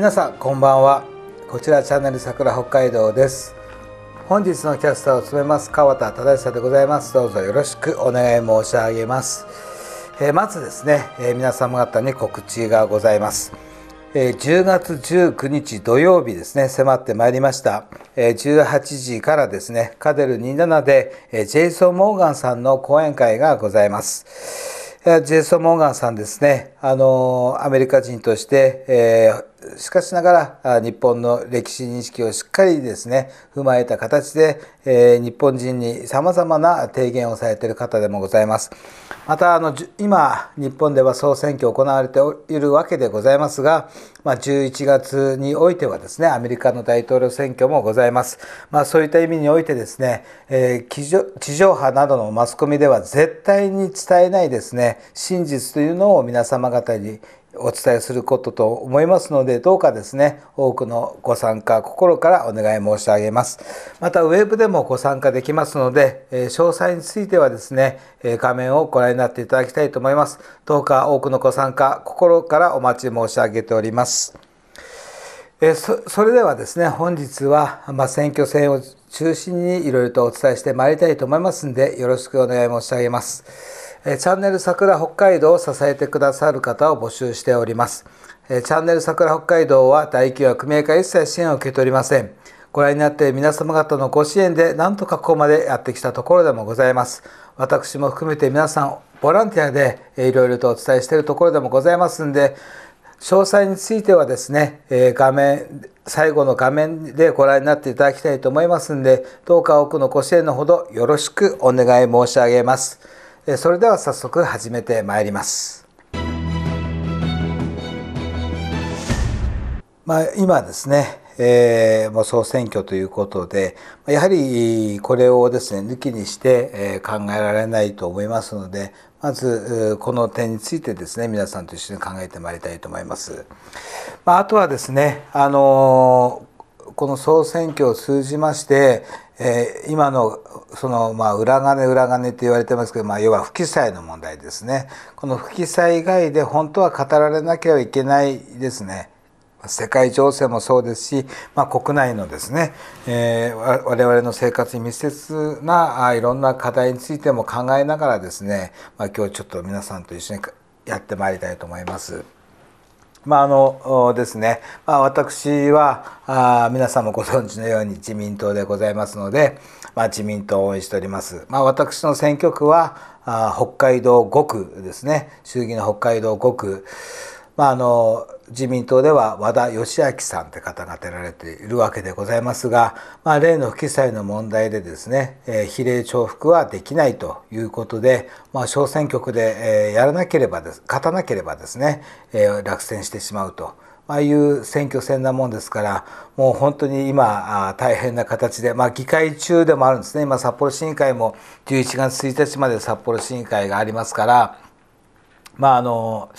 皆さんこんばんはこちらチャンネル桜北海道です本日のキャスターを務めます川田忠久でございますどうぞよろしくお願い申し上げます、えー、まずですね、えー、皆様方に告知がございますえー、10月19日土曜日ですね、迫ってまいりました。えー、18時からですね、カデル27で、えー、ジェイソン・モーガンさんの講演会がございます。ジェイソン・モーガンさんですね、あのアメリカ人として、えー、しかしながら日本の歴史認識をしっかりですね踏まえた形で、えー、日本人にさまざまな提言をされている方でもございますまたあの今日本では総選挙行われているわけでございますが、まあ、11月においてはですねアメリカの大統領選挙もございます、まあ、そういった意味においてですね、えー、地上波などのマスコミでは絶対に伝えないですね真実というのを皆様様方にお伝えすることと思いますのでどうかですね多くのご参加心からお願い申し上げますまたウェブでもご参加できますので詳細についてはですね画面をご覧になっていただきたいと思いますどうか多くのご参加心からお待ち申し上げておりますえそれではですね本日は、ま選挙戦を中心にいろいろとお伝えしてまいりたいと思いますんでよろしくお願い申し上げますチャンネル桜北海道を支えてくださる方を募集しております。チャンネル桜北海道は大企業組合から一切支援を受け取りません。ご覧になって皆様方のご支援でなんとかここまでやってきたところでもございます。私も含めて皆さんボランティアでいろいろとお伝えしているところでもございますんで、詳細についてはですね、画面、最後の画面でご覧になっていただきたいと思いますんで、どうか多くのご支援のほどよろしくお願い申し上げます。それでは早速始めてまいります。まあ、今ですね、えー、もう総選挙ということでやはりこれをですね抜きにして考えられないと思いますのでまずこの点についてですね皆さんと一緒に考えてまいりたいと思います。まあ、あとはですねあのこの総選挙を通じまして、えー、今のその、まあ、裏金裏金って言われてますけど、まあ、要は不記載の問題ですねこの不記載以外で本当は語られなければいけないですね世界情勢もそうですし、まあ、国内のですね、えー、我々の生活に密接ないろんな課題についても考えながらですね、まあ、今日ちょっと皆さんと一緒にやってまいりたいと思います。まああのですね、まあ、私はあ皆さんもご存知のように自民党でございますので、まあ、自民党を応援しております。まあ、私の選挙区はあ北海道5区ですね衆議院の北海道5区。まあ、あの自民党では和田義明さんって方が出られているわけでございますが、まあ、例の不記載の問題でですね、えー、比例重複はできないということで、まあ、小選挙区で、えー、やらなければです勝たなければですね、えー、落選してしまうと。ああいう選挙戦なもんですからもう本当に今大変な形で、まあ、議会中でもあるんですね今札幌市議会も11月1日まで札幌市議会がありますからまああの。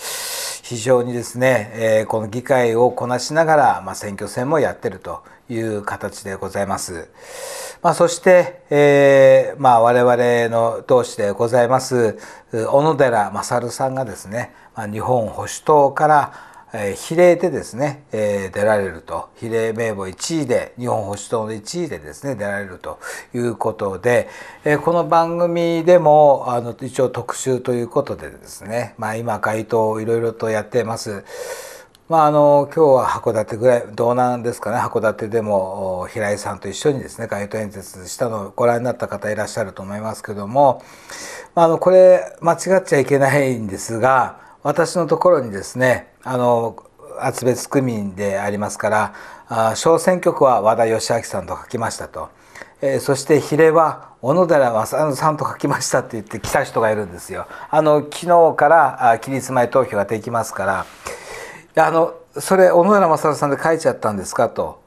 非常にですね、えこの議会をこなしながら、ま選挙戦もやってるという形でございます。まあ、そして、えー、まあ、我々の同志でございます小野寺勝さんがですね、ま日本保守党から比例でですね、え出られると比例名簿1位で日本保守党の1位でですね出られるということで、えこの番組でもあの一応特集ということでですね、まあ、今回答をいろいろとやってます。まあ、あの今日は函館ぐらい道南ですかね函館でも平井さんと一緒にですね街頭演説したのをご覧になった方いらっしゃると思いますけども、まあ、あのこれ間違っちゃいけないんですが私のところにですねあの厚別区民でありますから小選挙区は和田義明さんと書きましたと、えー、そして比例は小野寺正野さんと書きましたって言って来た人がいるんですよ。あの昨日から期日前投票ができますからあのそれ小野寺正野さんで書いちゃったんですかと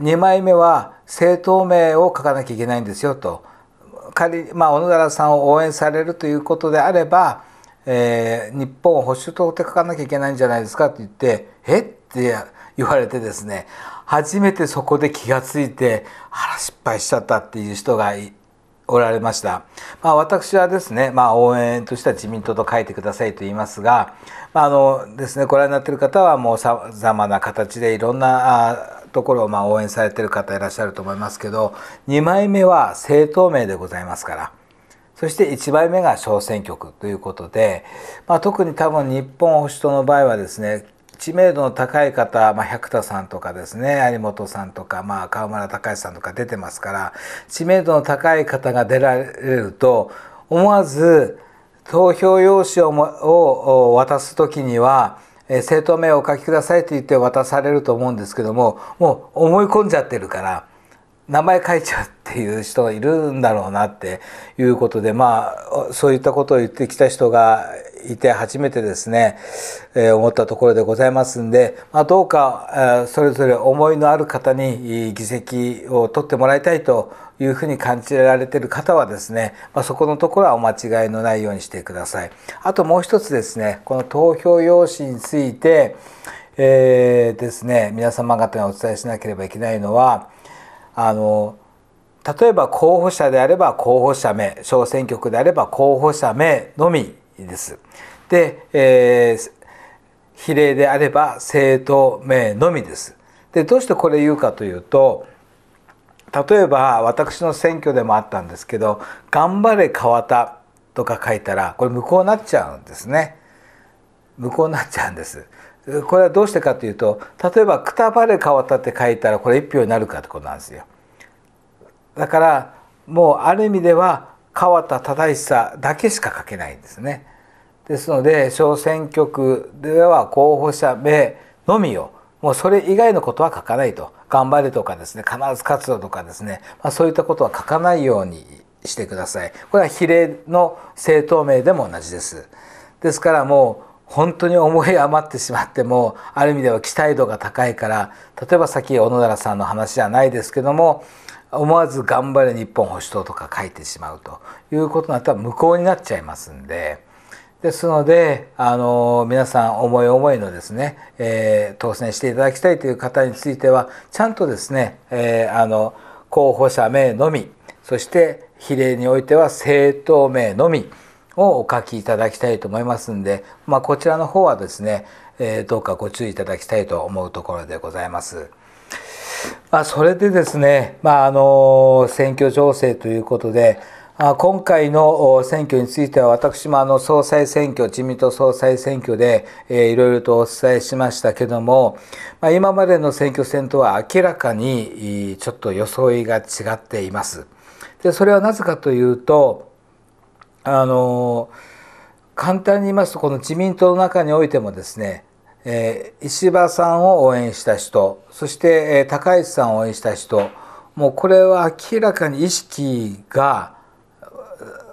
2枚目は政党名を書かなきゃいけないんですよと仮まあ、小野寺さんを応援されるということであればえー、日本を保守党って書かなきゃいけないんじゃないですかって言って「えっ?」って言われてですね初めてそこで気が付いてあら失敗しちゃったっていう人がおられました、まあ、私はですね、まあ、応援としては自民党と書いてくださいと言いますが、まあ、あのですねご覧になってる方はもうさざまな形でいろんなところをま応援されてる方いらっしゃると思いますけど2枚目は政党名でございますから。そして1枚目が小選挙区ということで、まあ、特に多分日本保守党の場合はですね知名度の高い方、まあ、百田さんとかですね有本さんとか、まあ、川村隆さんとか出てますから知名度の高い方が出られると思わず投票用紙を渡す時には政党名をお書きくださいと言って渡されると思うんですけどももう思い込んじゃってるから名前書いちゃうっていう人いるんだろうなっていうことでまあそういったことを言ってきた人がいて初めてですね、えー、思ったところでございますんで、まあ、どうか、えー、それぞれ思いのある方に議席を取ってもらいたいというふうに感じられてる方はですね、まあ、そこのところはお間違いのないようにしてください。あともう一つですねこの投票用紙について、えー、ですね皆様方にお伝えしなければいけないのはあの例えば候補者であれば候補者名小選挙区であれば候補者名のみです。で、えー、比例であれば政党名のみです。でどうしてこれ言うかというと例えば私の選挙でもあったんですけど「頑張れ川田」とか書いたらこれ無効になっちゃうんですね。無効になっちゃうんです。これはどうしてかというと例えば「くたばれ変わった」って書いたらこれ1票になるかってことなんですよ。だからもうある意味では変わった正しさだけしか書けないんですね。ですので小選挙区では候補者名のみをもうそれ以外のことは書かないと「頑張れ」とかですね「必ず活動」とかですね、まあ、そういったことは書かないようにしてください。これは比例の政党名でも同じです。ですからもう本当に思い余ってしまってもある意味では期待度が高いから例えばさっき小野寺さんの話じゃないですけども思わず「頑張れ日本保守党」とか書いてしまうということになったら無効になっちゃいますんで。ですので、あの、皆さん思い思いのですね、えー、当選していただきたいという方については、ちゃんとですね、えー、あの、候補者名のみ、そして比例においては政党名のみ、をお書きいただきたいと思いますんで、まあ、こちらの方はですね、えー、どうかご注意いただきたいと思うところでございます。まあ、それでですね、まあ、あの選挙情勢ということで、あ、今回の選挙については私もあの総裁選挙自民党総裁選挙でいろいろとお伝えしましたけども、まあ、今までの選挙戦とは明らかにちょっと装いが違っています。でそれはなぜかというとあの簡単に言いますとこの自民党の中においてもですね、えー、石破さんを応援した人そして、えー、高市さんを応援した人もうこれは明らかに意識が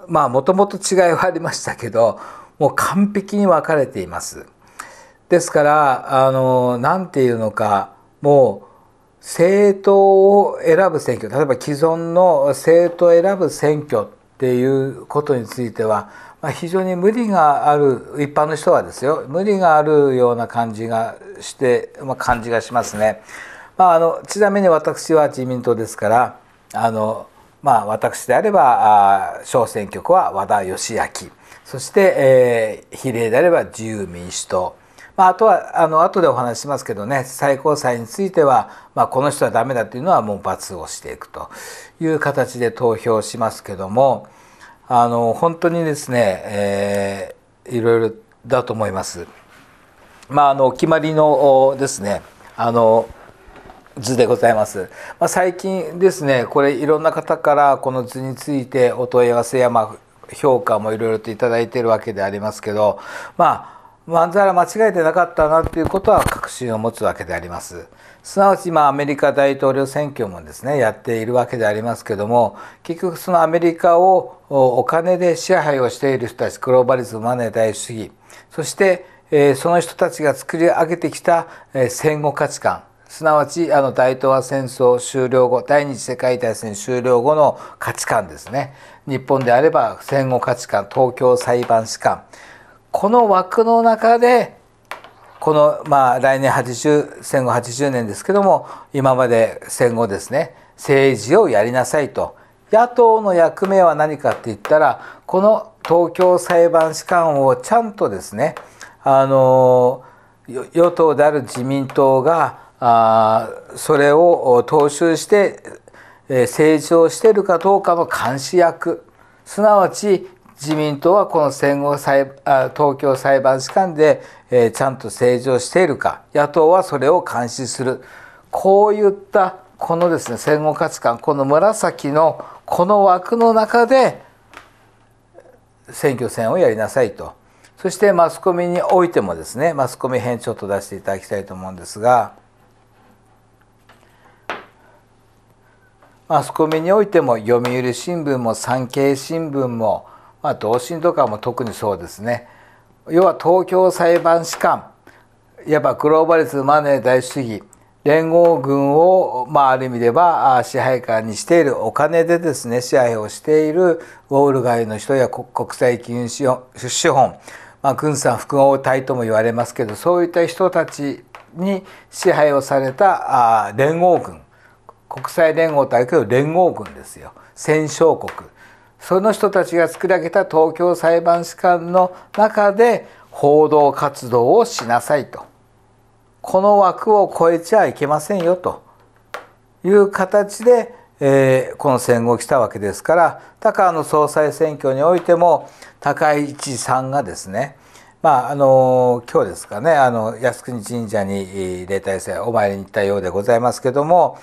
まあもともと違いはありましたけどもう完璧に分かれています。ですからあの何て言うのかもう政党を選ぶ選挙例えば既存の政党を選ぶ選挙っていうことについては、まあ、非常に無理がある一般の人はですよ無理があるような感じがして、まあ、感じがしますね。まあ、あのちなみに私は自民党ですからあの、まあ、私であればあ小選挙区は和田義明そして、えー、比例であれば自由民主党まあ、あとはあの後でお話しますけどね最高裁については、まあ、この人はダメだというのはもう罰をしていくという形で投票しますけどもあの本当にですね、えー、いろいろだと思います。まあ、あのお決まりのですねあの図でございます、まあ、最近ですねこれいろんな方からこの図についてお問い合わせやま評価もいろいろと頂いてるわけでありますけどまあまんざら間違えてなかったなということは確信を持つわけであります。すなわち、まアメリカ大統領選挙もですねやっているわけでありますけども結局そのアメリカをお金で支配をしている人たちグローバリズムマネー大主義そしてその人たちが作り上げてきた戦後価値観すなわちあの大東亜戦争終了後第二次世界大戦終了後の価値観ですね日本であれば戦後価値観東京裁判士官この枠の中でこの、まあ、来年80戦後80年ですけども今まで戦後ですね政治をやりなさいと野党の役目は何かって言ったらこの東京裁判士官をちゃんとですねあの与党である自民党があそれを踏襲して成長しているかどうかの監視役すなわち自民党はこの戦後東京裁判士官で、えー、ちゃんと政治をしているか野党はそれを監視するこういったこのですね戦後価値観この紫のこの枠の中で選挙戦をやりなさいとそしてマスコミにおいてもですねマスコミ編ちょっと出していただきたいと思うんですがマスコミにおいても読売新聞も産経新聞もまあ、同心とかも特にそうですね要は東京裁判士官いわばグローバリズムマネー大主義連合軍を、まあ、ある意味では支配下にしているお金でですね支配をしているウォール街の人や国際金融資本、まあ、軍産複合体とも言われますけどそういった人たちに支配をされた連合軍国際連合体けど連合軍ですよ戦勝国その人たちが作り上げた東京裁判士官の中で報道活動をしなさいとこの枠を超えちゃいけませんよという形で、えー、この戦後来たわけですから高の総裁選挙においても高市さんがですねまああの今日ですかねあの靖国神社に例大祭お参りに行ったようでございますけども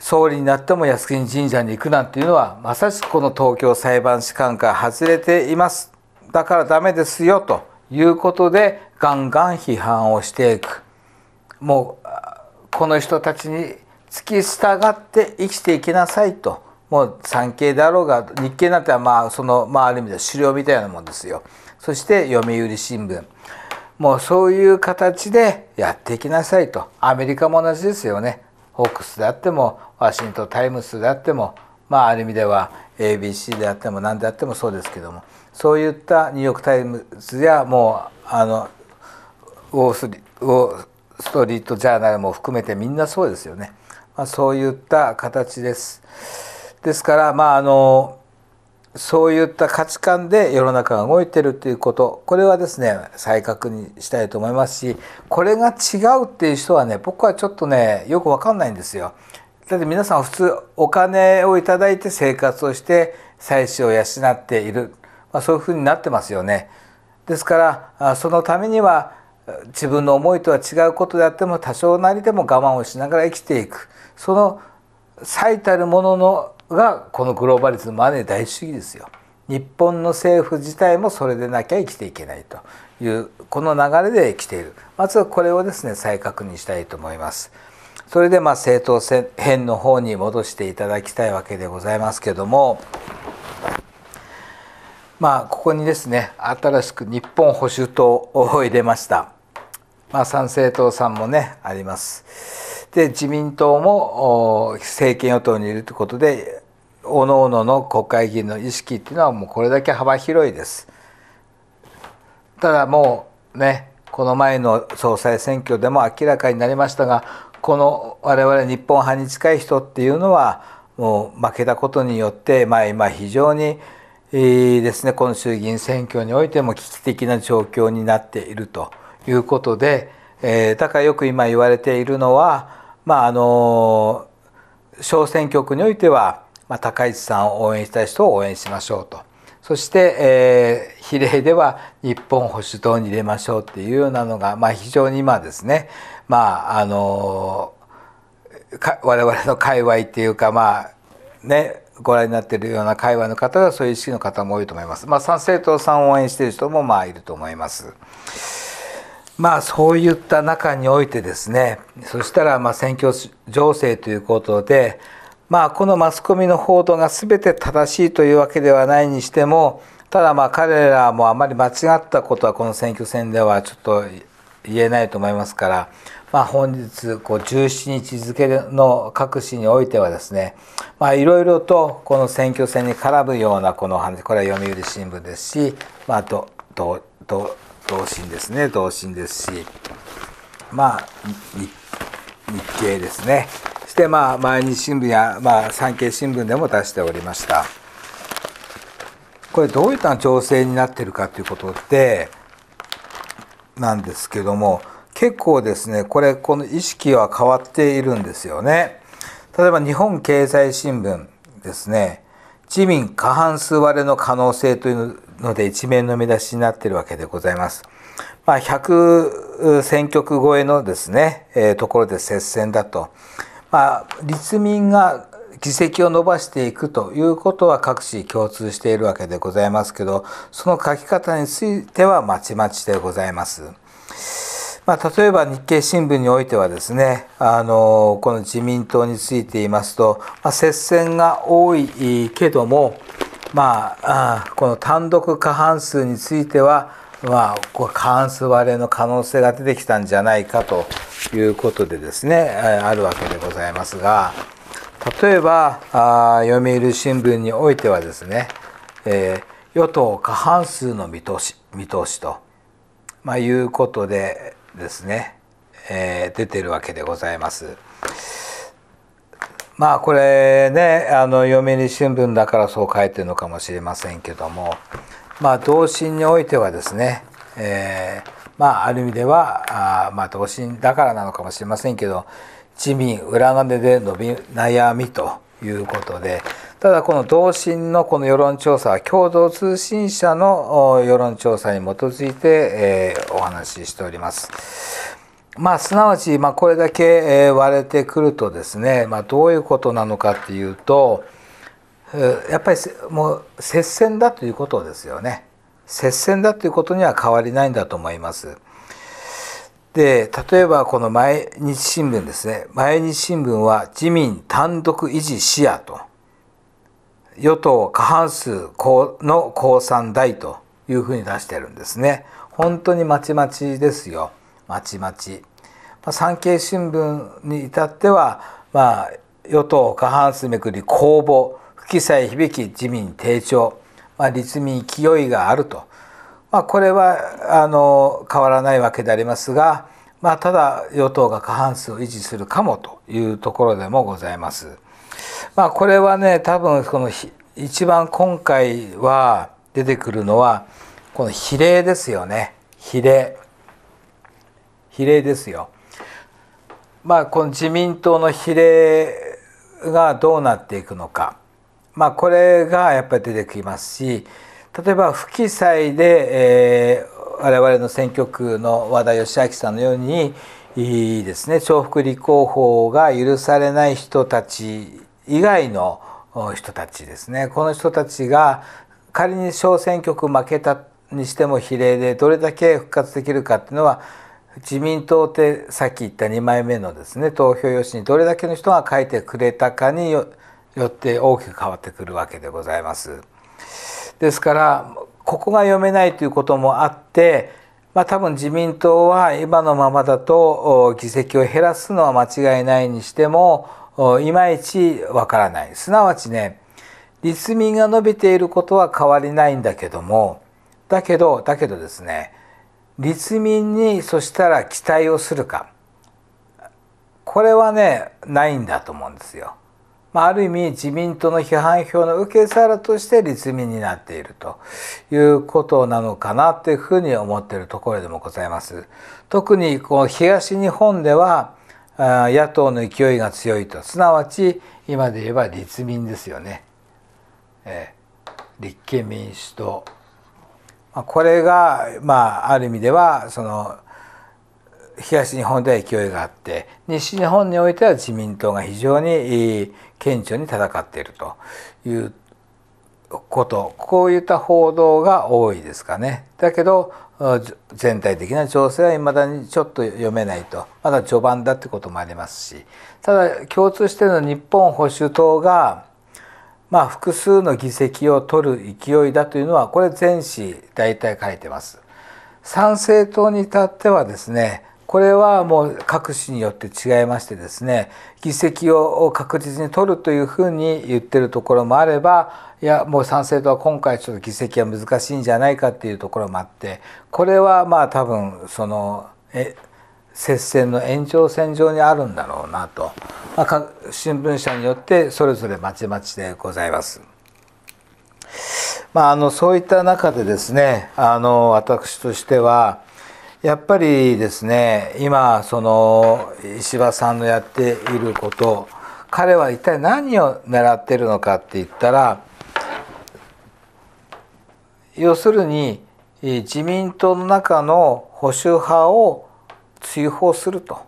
総理になっても靖国神社に行くなんていうのはまさしくこの東京裁判士官から外れていますだからダメですよということでガンガン批判をしていくもうこの人たちに突き従って生きていきなさいともう産経だろうが日経なんてはまあその、まあ、ある意味では狩猟みたいなもんですよそして読売新聞もうそういう形でやっていきなさいとアメリカも同じですよねホークスであってもワシントン・タイムスであっても、まあ、ある意味では ABC であっても何であってもそうですけどもそういったニューヨーク・タイムズやもうあのウォースリウォーストリート・ジャーナルも含めてみんなそうですよね、まあ、そういった形です。ですからまああのそういった価値観で世の中が動いてるということこれはですね再確認したいと思いますしこれが違うっていう人はね僕はちょっとねよく分かんないんですよ。だって皆さん普通お金を頂いて生活をして妻子を養っている、まあ、そういうふうになってますよね。ですからそのためには自分の思いとは違うことであっても多少なりでも我慢をしながら生きていくその最たるもののがこのグローバリズムマネー大主義ですよ。日本の政府自体もそれでなきゃ生きていけないというこの流れで生きているまずはこれをですね再確認したいと思います。それでまあ正当編の方に戻していただきたいわけでございますけどもまあここにですね新しく日本保守党を入れました、まあ、参政党さんもねありますで自民党も政権与党にいるということでおのおのの国会議員の意識っていうのはもうこれだけ幅広いですただもうねこの前の総裁選挙でも明らかになりましたがこの我々日本派に近い人っていうのはもう負けたことによって、まあ、今非常に、いいですね今衆議院選挙においても危機的な状況になっているということで、えー、だからよく今言われているのは、まあ、あの小選挙区においては、まあ、高市さんを応援したい人を応援しましょうと。そして、えー、比例では日本保守党に入れましょうっていうようなのが、まあ、非常に今ですね、まああの我々の界隈っていうかまあねご覧になっているような界隈の方はそういう意識の方も多いと思います。まあ、参政党さんを応援している人もまあいると思います。まあそういった中においてですねそしたらまあ選挙情勢ということで、まあ、このマスコミの報道が全て正しいというわけではないにしてもただまあ彼らもあまり間違ったことはこの選挙戦ではちょっと言えないと思いますから、まあ、本日こう17日付の各紙においてはですねいろいろとこの選挙戦に絡むようなこの話これは読売新聞ですし、まあと、とと同心ですね同心ですしまあ日経ですねそしてまあ毎日新聞や、まあ、産経新聞でも出しておりました。これどういった調整になってるかということでなんですけども結構ですねこれこの意識は変わっているんですよね例えば日本経済新聞ですね自民過半数割れの可能性というので一面の見出しになっているわけでございます。まあ、100選挙区超えのですね、えー、ところで接戦だと、まあ、立民が議席を伸ばしていくということは各地共通しているわけでございますけどその書き方についてはまちまちでございます。まあ、例えば日経新聞においてはですねあのこの自民党について言いますと、まあ、接戦が多いけども、まあ、この単独過半数については、まあ、過半数割れの可能性が出てきたんじゃないかということでですねあるわけでございますが。例えばあ読売新聞においてはですね、えー、与党過半数の見通し見通しと、まあ、いうことでですね、えー、出てるわけでございます。まあこれねあの読売新聞だからそう書いてるのかもしれませんけどもまあ同心においてはですね、えー、まあある意味ではあまあ同心だからなのかもしれませんけど自民裏金で伸び悩みということでただこの同心のこの世論調査は共同通信社の世論調査に基づいて、えー、お話ししております。まあ、すなわち、まあ、これだけ、えー、割れてくるとですね、まあ、どういうことなのかっていうとやっぱりもう接戦だということですよね接戦だということには変わりないんだと思います。で例えばこの毎日新聞ですね毎日新聞は自民単独維持視野と与党過半数の公算大というふうに出してるんですね本当にまちまちですよまちまち産経新聞に至ってはまあ与党過半数めくり公募不記載響き自民低調、まあ、立民勢いがあるとまあ、これはあの変わらないわけでありますが、まあ、ただ与党が過半数を維持するかもというところでもございます。まあ、これはね多分この一番今回は出てくるのはこの比例ですよね比例比例ですよ。まあ、この自民党の比例がどうなっていくのか、まあ、これがやっぱり出てきますし例えば不記載で、えー、我々の選挙区の和田義明さんのようにいいですね重複立候補が許されない人たち以外の人たちですねこの人たちが仮に小選挙区負けたにしても比例でどれだけ復活できるかっていうのは自民党ってさっき言った2枚目のですね投票用紙にどれだけの人が書いてくれたかによって大きく変わってくるわけでございます。ですからここが読めないということもあってまあ、多分自民党は今のままだと議席を減らすのは間違いないにしてもいまいちわからないすなわちね立民が伸びていることは変わりないんだけどもだけどだけどですね立民にそしたら期待をするかこれはねないんだと思うんですよ。まあ、ある意味自民党の批判票の受け皿として立民になっているということなのかなというふうに思っているところでもございます。特にこう東日本では野党の勢いが強いとすなわち今で言えば立民ですよね。えー、立憲民主党これが、まあ、ある意味ではその東日本では勢いがあって西日本においては自民党が非常に顕著に戦っているということこういった報道が多いですかね。だけど全体的な情勢は未だにちょっと読めないとまだ序盤だってこともありますしただ共通しているのは日本保守党がまあ複数の議席を取る勢いだというのはこれ全紙大体書いてます。参政党に至ってはですねこれはもう各種によって違いましてですね議席を確実に取るというふうに言ってるところもあればいやもう賛成党は今回ちょっと議席は難しいんじゃないかっていうところもあってこれはまあ多分そのえ接戦の延長線上にあるんだろうなと、まあ、新聞社によってそれぞれまちまちでございます。まあ、あのそういった中でですねあの私としてはやっぱりですね今その石破さんのやっていること彼は一体何を狙っているのかって言ったら要するに自民党の中の保守派を追放すると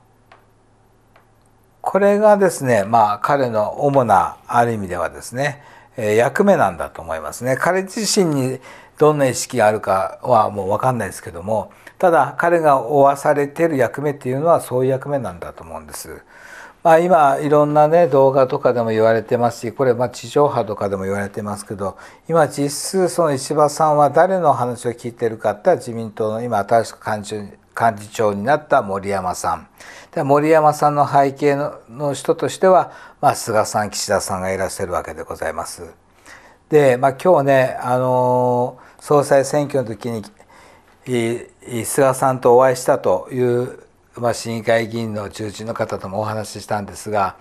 これがですねまあ彼の主なある意味ではですね役目なんだと思いますね。彼自身にどんな意識があるかはもうわかんないですけどもただ彼が負わされてる役目っていうのはそういう役目なんだと思うんです。まあ、今いろんなね動画とかでも言われてますしこれま地上波とかでも言われてますけど今実質その石破さんは誰の話を聞いてるかって自民党の今新しく幹事長になった森山さんで森山さんの背景の人としては、ま菅さん岸田さんがいらっしゃるわけでございます。で、まあ、今日ね、あの総裁選挙の時に菅さんとお会いしたという、まあ、市議会議員の中心の方ともお話ししたんですが、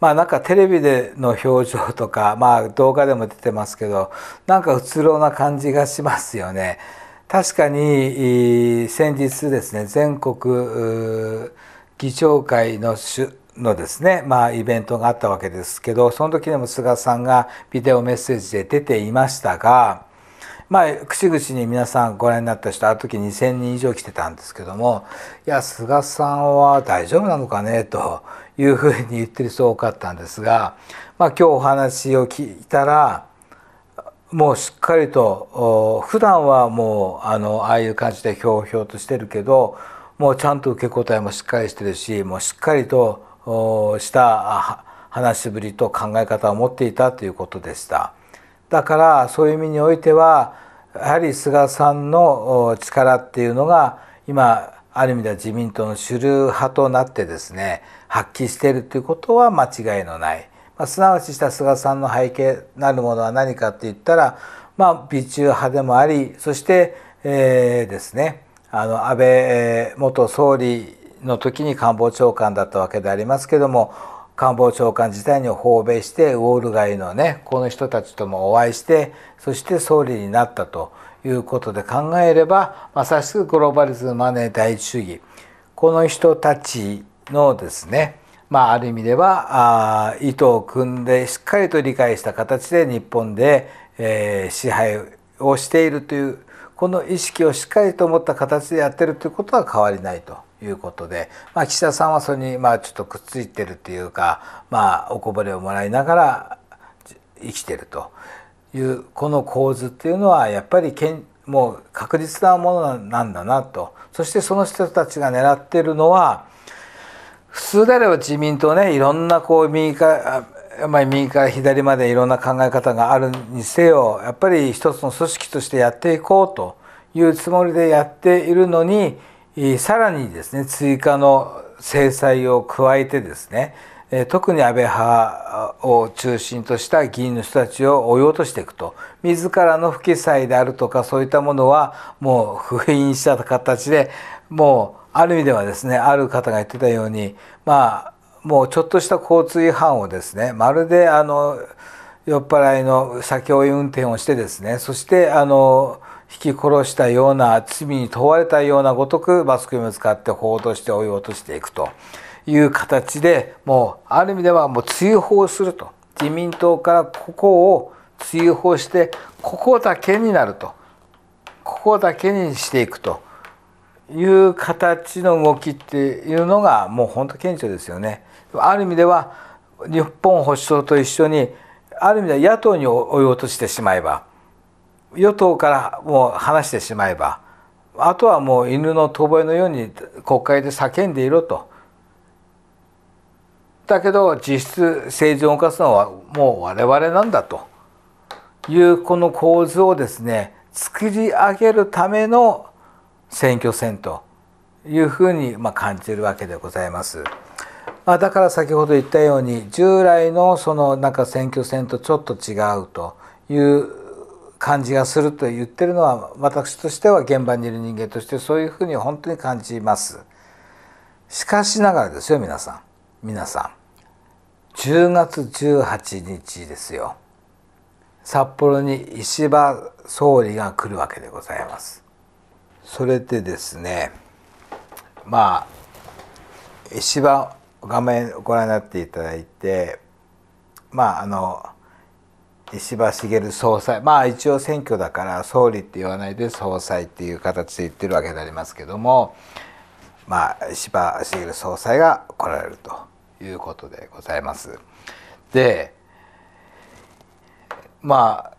まあ、なんかテレビでの表情とか、まあ、動画でも出てますけどなんかうつろな感じがしますよね。確かに先日ですね全国議長会ののですね、まあ、イベントがあったわけですけどその時でも菅さんがビデオメッセージで出ていましたがまあ、口々に皆さんご覧になった人あの時2,000人以上来てたんですけども「いや菅さんは大丈夫なのかね」というふうに言ってる人多かったんですが、まあ、今日お話を聞いたらもうしっかりと普段はもうあのああいう感じでひょうひょうとしてるけどもうちゃんと受け答えもしっかりしてるしもうしっかりとした話しぶりと考え方を持っていたということでした。だからそういう意味においてはやはり菅さんの力っていうのが今ある意味では自民党の主流派となってですね発揮しているということは間違いのない、まあ、すなわちした菅さんの背景なるものは何かっていったら、まあ、美中派でもありそして、えですねあの安倍元総理の時に官房長官だったわけでありますけども官房長官自体に訪米してウォール街のねこの人たちともお会いしてそして総理になったということで考えればまさしくグローバリズムマネー第一主義この人たちのですねまあ、ある意味ではあ図を組んでしっかりと理解した形で日本で、えー、支配をしているというこの意識をしっかりと持った形でやってるということは変わりないと。いうことで、まあ、岸田さんはそれにまあちょっとくっついてるというか、まあ、おこぼれをもらいながら生きてるというこの構図っていうのはやっぱりけんもう確実なものなんだなとそしてその人たちが狙ってるのは普通であれば自民党ねいろんなこう右からまあ右から左までいろんな考え方があるにせよやっぱり一つの組織としてやっていこうというつもりでやっているのにさらにですね追加の制裁を加えてですね特に安倍派を中心とした議員の人たちを追い落としていくと自らの不記載であるとかそういったものはもう封印した形でもうある意味ではですねある方が言ってたようにまあもうちょっとした交通違反をですねまるであの酔っ払いの酒追運転をしてですねそしてあの引き殺したような罪に問われたようなごとくマスコミを使って報道して追い落としていくという形でもうある意味ではもう追放すると自民党からここを追放してここだけになるとここだけにしていくという形の動きっていうのがもう本当顕著ですよね。ある意味では日本保守党と一緒にある意味では野党に追い落としてしまえば与党からもう話してしまえばあとはもう犬の遠吠えのように国会で叫んでいろと。だけど実質政治を動かすのはもう我々なんだというこの構図をですね作り上げるための選挙戦というふうにま感じるわけでございます。まだから先ほど言ったように従来のそのなんか選挙戦とちょっと違うという感じがすると言ってるのは私としては現場にいる人間としてそういうふうに本当に感じます。しかしながらですよ皆さん皆さん10月18日ですよ札幌に石破総理が来るわけでございます。それでですねまあ石破画面ご覧になっていただいてまああの石破茂総裁まあ一応選挙だから総理って言わないで総裁っていう形で言ってるわけでありますけどもまあ石破茂総裁が来られるということでございます。でま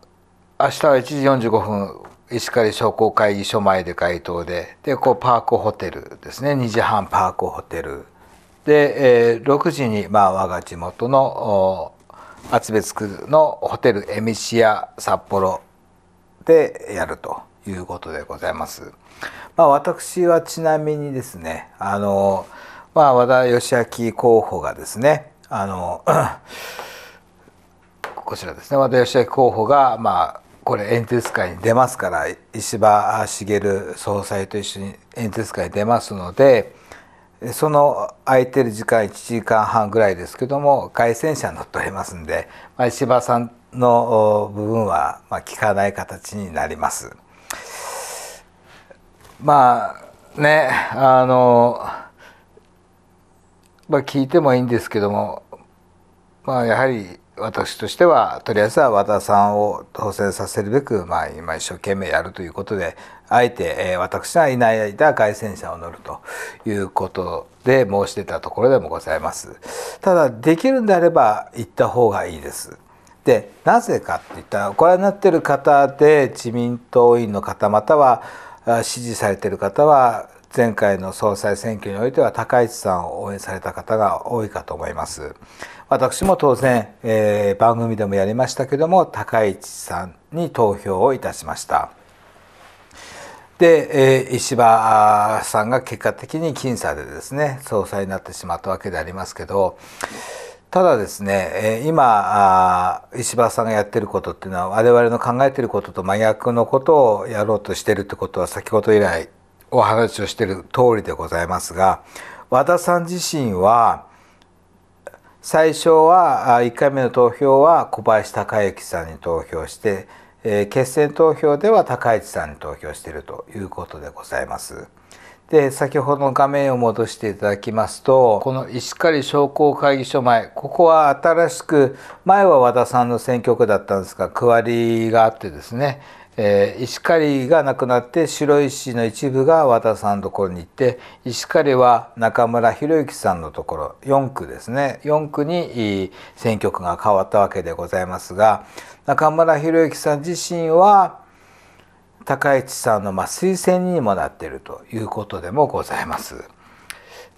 あ明日は1時45分石狩商工会議所前で街頭ででこうパークホテルですね2時半パークホテルで、えー、6時に、まあ、我が地元の厚別区のホテルエミシア札幌でやるということでございます。まあ、私はちなみにですねあの、まあ、和田義明候補がですねあの こちらですね和田義明候補が、まあ、これ演説会に出ますから石破茂総裁と一緒に演説会に出ますので。その空いてる時間1時間半ぐらいですけども回線車乗っておりますんで、まあ、石破さんの部分はまあ聞かない形になります。まあねあのまあ聞いてもいいんですけどもまあやはり私としてはとりあえずは和田さんを当選させるべく、まあ、今一生懸命やるということであえて、えー、私はいない間街宣車を乗るということで申し出たところでもございますただできるんであれば行った方がいいですでなぜかっていったらご覧になってる方で自民党員の方または支持されてる方は前回の総裁選挙においては高市さんを応援された方が多いかと思います。私も当然、えー、番組でもやりましたけども高市さんに投票をいたしました。で、えー、石破さんが結果的に僅差でですね総裁になってしまったわけでありますけどただですね、え今石破さんがやってることっていうのは我々の考えてることと真逆のことをやろうとしてるってことは先ほど以来お話をしてる通りでございますが和田さん自身は最初は1回目の投票は小林隆之さんに投票して、え決選投票では高市さんに投票しているということでございます。で先ほどの画面を戻していただきますとこの石狩商工会議所前ここは新しく前は和田さんの選挙区だったんですが区割りがあってですねえー、石狩が亡くなって白石の一部が和田さんのところに行って石狩は中村博之さんのところ4区ですね4区に選挙区が変わったわけでございますが中村博之さん自身は高市さんのまあ推薦にもなっているということでもございます。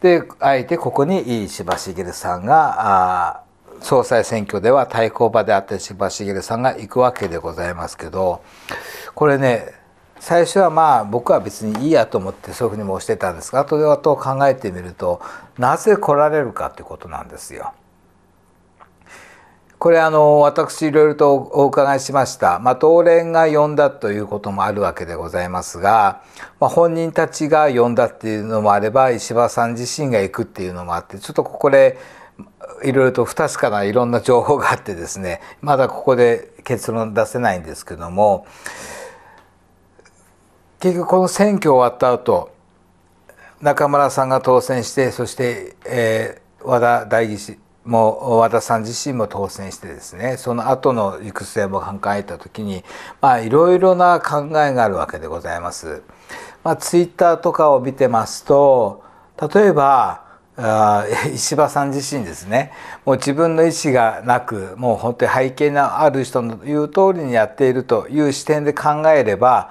であえてここに石橋茂さんが総裁選挙では対抗馬であって千葉茂さんが行くわけでございますけどこれね最初はまあ僕は別にいいやと思ってそういうふうにもしてたんですが後と考えてみるとなぜ来られるかということなんですよ。これあの私いろいろとお伺いしました、まあ、東連が呼んだということもあるわけでございますが、まあ、本人たちが呼んだっていうのもあれば石破さん自身が行くっていうのもあってちょっとここでいろいろと不確かないろんな情報があってですねまだここで結論出せないんですけども結局この選挙終わった後中村さんが当選してそして、えー、和田代議士も和田さん自身も当選してですねその後の行く末も考えた時にまあいろいろな考えがあるわけでございます。まあ、ツイッターとかを見てますと例えばあ石破さん自身ですねもう自分の意思がなくもう本当に背景のある人の言う通りにやっているという視点で考えれば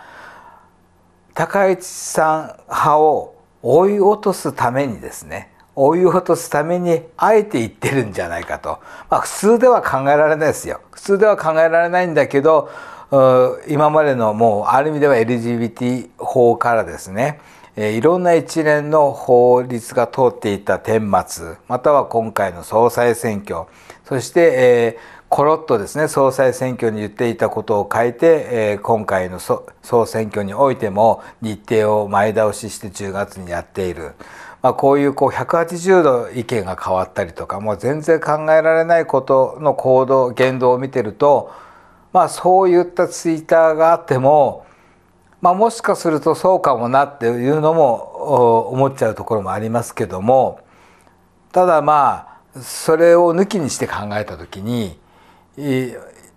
高市さん派を追い落とすためにですね追い落とすためにあえて言ってるんじゃないかと、まあ、普通では考えられないですよ普通では考えられないんだけど今までのもうある意味では LGBT 法からですねいろんな一連の法律が通っていた顛末または今回の総裁選挙そして、えー、コロッとですね総裁選挙に言っていたことを変えて、えー、今回の総選挙においても日程を前倒しして10月にやっている、まあ、こういうこう180度意見が変わったりとかもう全然考えられないことの行動言動を見てると、まあ、そういったツイッターがあってもまあ、もしかするとそうかもなっていうのも思っちゃうところもありますけどもただまあそれを抜きにして考えた時に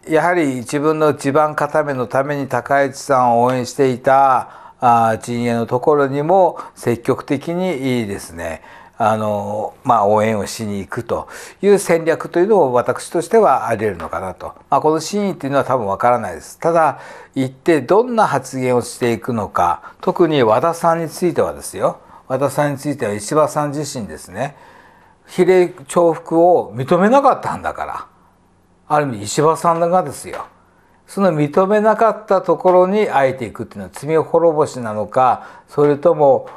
やはり自分の地盤固めのために高市さんを応援していた陣営のところにも積極的にですねあの、まあ、応援をしに行くという戦略というのを私としてはあり得るのかなと。まあ、この真意っていうのは多分わからないです。ただ、行ってどんな発言をしていくのか、特に和田さんについてはですよ。和田さんについては石破さん自身ですね。比例重複を認めなかったんだから。ある意味石破さんがですよ。その認めなかったところにあえていくっていうのは罪滅ぼしなのか、それとも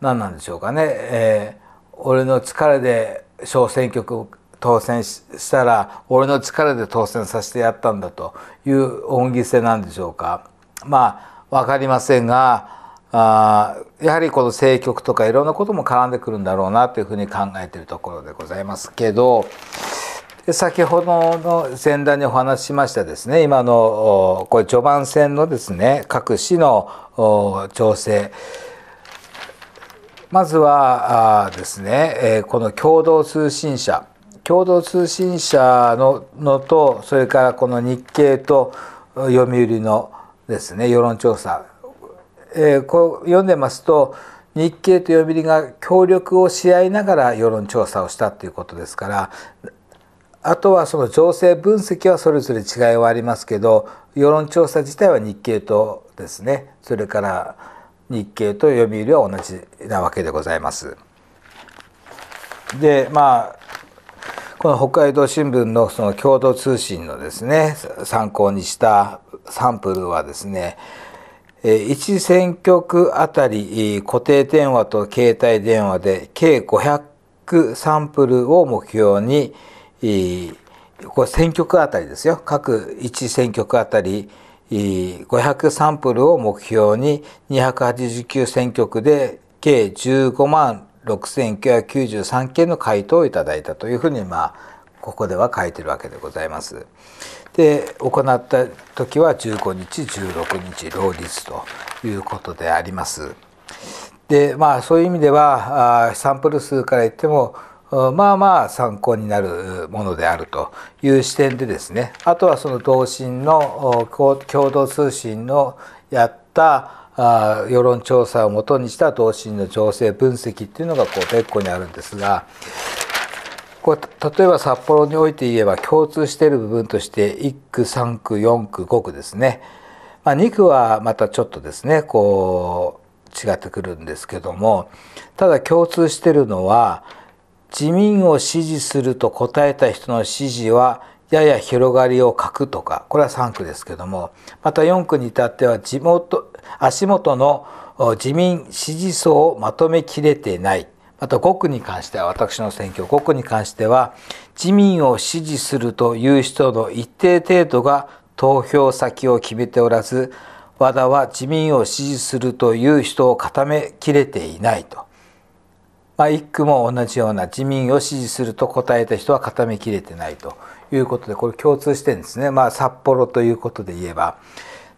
何なんでしょうかね。えー俺の力で小選挙区当選したら俺の力で当選させてやったんだという恩義性なんでしょうか。まあ分かりませんがあやはりこの政局とかいろんなことも絡んでくるんだろうなというふうに考えているところでございますけど先ほどの前段にお話ししましたですね今のこれ序盤戦のですね各市の調整まずはですねこの共同通信社共同通信社ののとそれからこの日経と読売のですね世論調査、えー、こう読んでますと日経と読売が協力をし合いながら世論調査をしたということですからあとはその情勢分析はそれぞれ違いはありますけど世論調査自体は日経とですねそれから日経と読売は同じなわけでございます。でまあこの北海道新聞のその共同通信のですね参考にしたサンプルはですね1選挙区あたり固定電話と携帯電話で計500サンプルを目標にこれ選挙区あたりですよ各1選挙区あたり500サンプルを目標に289選挙区で計15万6993件の回答をいただいたというふうにまあここでは書いてるわけでございます。で行った時は15日16日両日ということであります。でまあそういう意味ではサンプル数から言ってもまあまあ参考になるものであるという視点でですねあとはその同心の共同通信のやった世論調査をもとにした同心の情勢分析っていうのがこう別個にあるんですがこ例えば札幌において言えば共通している部分として1区3区4区5区ですね、まあ、2区はまたちょっとですねこう違ってくるんですけどもただ共通してるのは自民を支持すると答えた人の支持はやや広がりを欠くとかこれは3区ですけどもまた4区に至っては地元足元の自民支持層をまとめきれてないまた5区に関しては私の選挙5区に関しては自民を支持するという人の一定程度が投票先を決めておらず和田は自民を支持するという人を固めきれていないとま一句も同じような自民を支持すると答えた人は固めきれてないということでこれ共通してんですね、まあ、札幌ということで言えば。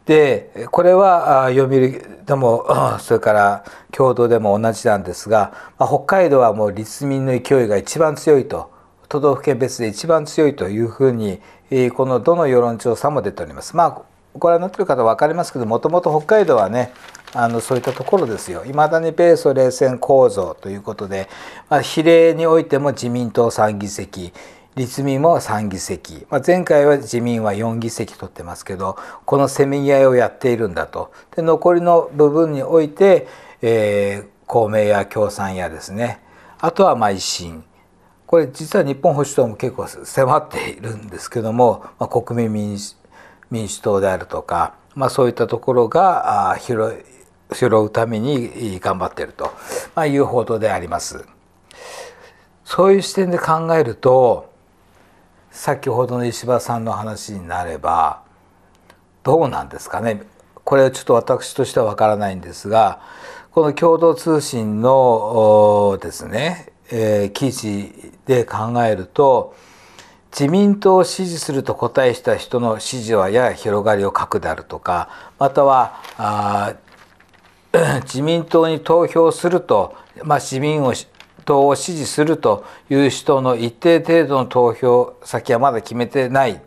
でこれは読売でも それから共同でも同じなんですが、ま北海道はもう立民の勢いが一番強いと都道府県別で一番強いというふうにこのどの世論調査も出ております。まあご覧になっている方分かりますけどもともと北海道はねあのそういったところですよいまだに米ソ冷戦構造ということで、まあ、比例においても自民党3議席立民も3議席、まあ、前回は自民は4議席取ってますけどこのせめぎ合いをやっているんだとで残りの部分において、えー、公明や共産やですねあとはまあ維新これ実は日本保守党も結構迫っているんですけども、まあ、国民民主党であるとか、まあ、そういったところが広い拾うために頑張ってると、まいう報道であります。そういう視点で考えると先ほどの石破さんの話になればどうなんですかねこれはちょっと私としてはわからないんですがこの共同通信のですね、えー、記事で考えると自民党を支持すると答えした人の支持はやや広がりを欠くであるとかまたはあ 自民党に投票すると、まあ、市民を党を支持するという人の一定程度の投票先はまだ決めてない